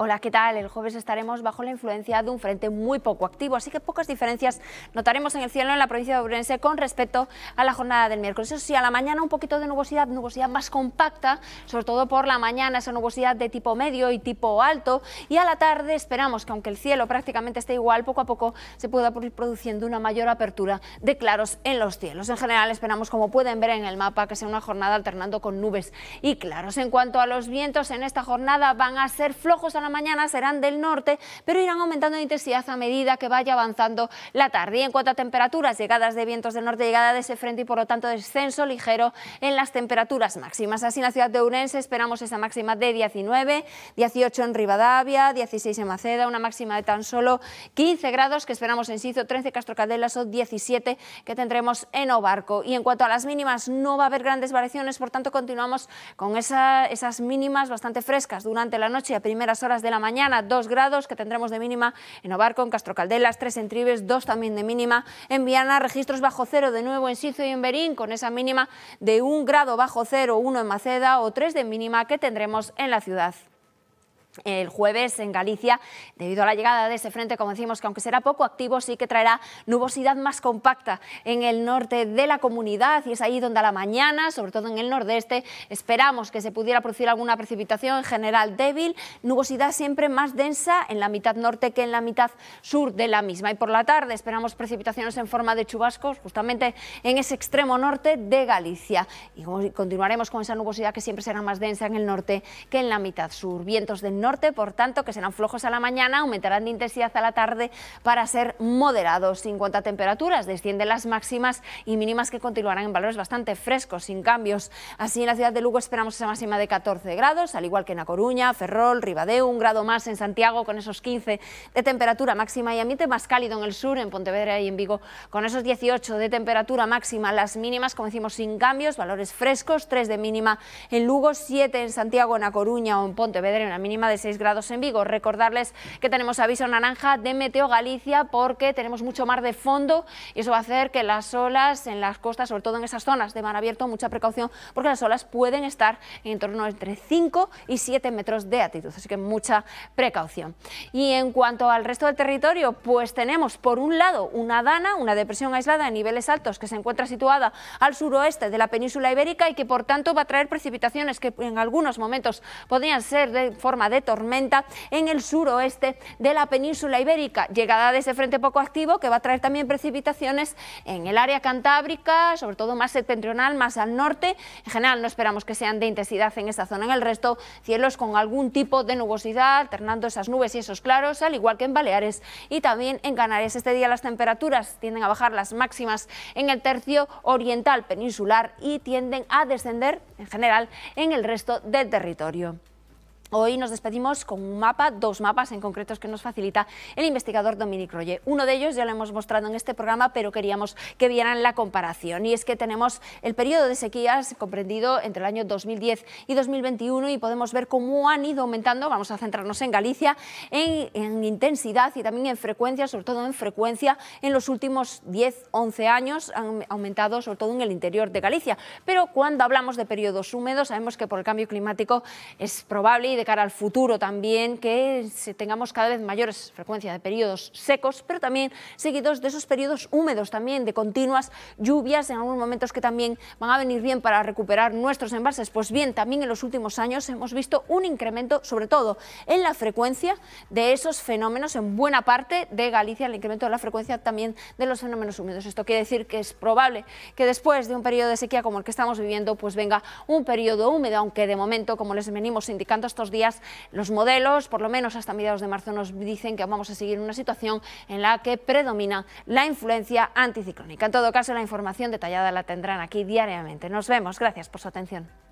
Hola, ¿qué tal? El jueves estaremos bajo la influencia de un frente muy poco activo, así que pocas diferencias notaremos en el cielo en la provincia de Obrense con respecto a la jornada del miércoles. Eso sí, a la mañana un poquito de nubosidad, nubosidad más compacta, sobre todo por la mañana, esa nubosidad de tipo medio y tipo alto, y a la tarde esperamos que aunque el cielo prácticamente esté igual, poco a poco se pueda ir produciendo una mayor apertura de claros en los cielos. En general esperamos, como pueden ver en el mapa, que sea una jornada alternando con nubes y claros. En cuanto a los vientos, en esta jornada van a ser flojos a la mañana serán del norte, pero irán aumentando de intensidad a medida que vaya avanzando la tarde. Y en cuanto a temperaturas, llegadas de vientos del norte, llegada de ese frente y por lo tanto descenso ligero en las temperaturas máximas. Así en la ciudad de Urense esperamos esa máxima de 19, 18 en Rivadavia, 16 en Maceda, una máxima de tan solo 15 grados que esperamos en Sizo, 13 en Caldelas o 17 que tendremos en Obarco. Y en cuanto a las mínimas, no va a haber grandes variaciones, por tanto continuamos con esas mínimas bastante frescas durante la noche a primeras horas de la mañana, dos grados que tendremos de mínima en Obarco, en Castrocaldelas, tres en Tribes, dos también de mínima en Viana, registros bajo cero de nuevo en Sicio y en Berín, con esa mínima de un grado bajo cero, uno en Maceda o tres de mínima que tendremos en la ciudad el jueves en Galicia, debido a la llegada de ese frente, como decimos, que aunque será poco activo, sí que traerá nubosidad más compacta en el norte de la comunidad y es ahí donde a la mañana, sobre todo en el nordeste, esperamos que se pudiera producir alguna precipitación en general débil, nubosidad siempre más densa en la mitad norte que en la mitad sur de la misma. Y por la tarde esperamos precipitaciones en forma de chubascos, justamente en ese extremo norte de Galicia. Y continuaremos con esa nubosidad que siempre será más densa en el norte que en la mitad sur. Vientos del norte norte, por tanto, que serán flojos a la mañana, aumentarán de intensidad a la tarde para ser moderados. En cuanto a temperaturas, descienden las máximas y mínimas que continuarán en valores bastante frescos, sin cambios. Así, en la ciudad de Lugo esperamos esa máxima de 14 grados, al igual que en A Coruña, Ferrol, Ribadeo, un grado más en Santiago con esos 15 de temperatura máxima y ambiente más cálido en el sur, en Pontevedra y en Vigo, con esos 18 de temperatura máxima, las mínimas, como decimos, sin cambios, valores frescos, 3 de mínima en Lugo, 7 en Santiago, en A Coruña o en Pontevedra, una mínima de 6 grados en Vigo. Recordarles que tenemos aviso naranja de Meteo Galicia porque tenemos mucho mar de fondo y eso va a hacer que las olas en las costas, sobre todo en esas zonas de mar abierto, mucha precaución porque las olas pueden estar en torno entre 5 y 7 metros de altitud, así que mucha precaución. Y en cuanto al resto del territorio, pues tenemos por un lado una dana, una depresión aislada a niveles altos que se encuentra situada al suroeste de la península ibérica y que por tanto va a traer precipitaciones que en algunos momentos podrían ser de forma de tormenta en el suroeste de la península ibérica. Llegada de ese frente poco activo que va a traer también precipitaciones en el área cantábrica, sobre todo más septentrional, más al norte. En general no esperamos que sean de intensidad en esa zona. En el resto, cielos con algún tipo de nubosidad, alternando esas nubes y esos claros, al igual que en Baleares y también en Canarias. Este día las temperaturas tienden a bajar las máximas en el tercio oriental peninsular y tienden a descender en general en el resto del territorio. Hoy nos despedimos con un mapa, dos mapas en concretos que nos facilita el investigador Dominique Royer. Uno de ellos ya lo hemos mostrado en este programa, pero queríamos que vieran la comparación. Y es que tenemos el periodo de sequías comprendido entre el año 2010 y 2021 y podemos ver cómo han ido aumentando, vamos a centrarnos en Galicia, en, en intensidad y también en frecuencia, sobre todo en frecuencia, en los últimos 10, 11 años han aumentado, sobre todo en el interior de Galicia. Pero cuando hablamos de periodos húmedos, sabemos que por el cambio climático es probable y de cara al futuro también, que tengamos cada vez mayores frecuencias de periodos secos, pero también seguidos de esos periodos húmedos también, de continuas lluvias en algunos momentos que también van a venir bien para recuperar nuestros embalses. Pues bien, también en los últimos años hemos visto un incremento, sobre todo en la frecuencia de esos fenómenos, en buena parte de Galicia, el incremento de la frecuencia también de los fenómenos húmedos. Esto quiere decir que es probable que después de un periodo de sequía como el que estamos viviendo, pues venga un periodo húmedo, aunque de momento, como les venimos indicando estos días los modelos, por lo menos hasta mediados de marzo, nos dicen que vamos a seguir una situación en la que predomina la influencia anticiclónica. En todo caso, la información detallada la tendrán aquí diariamente. Nos vemos. Gracias por su atención.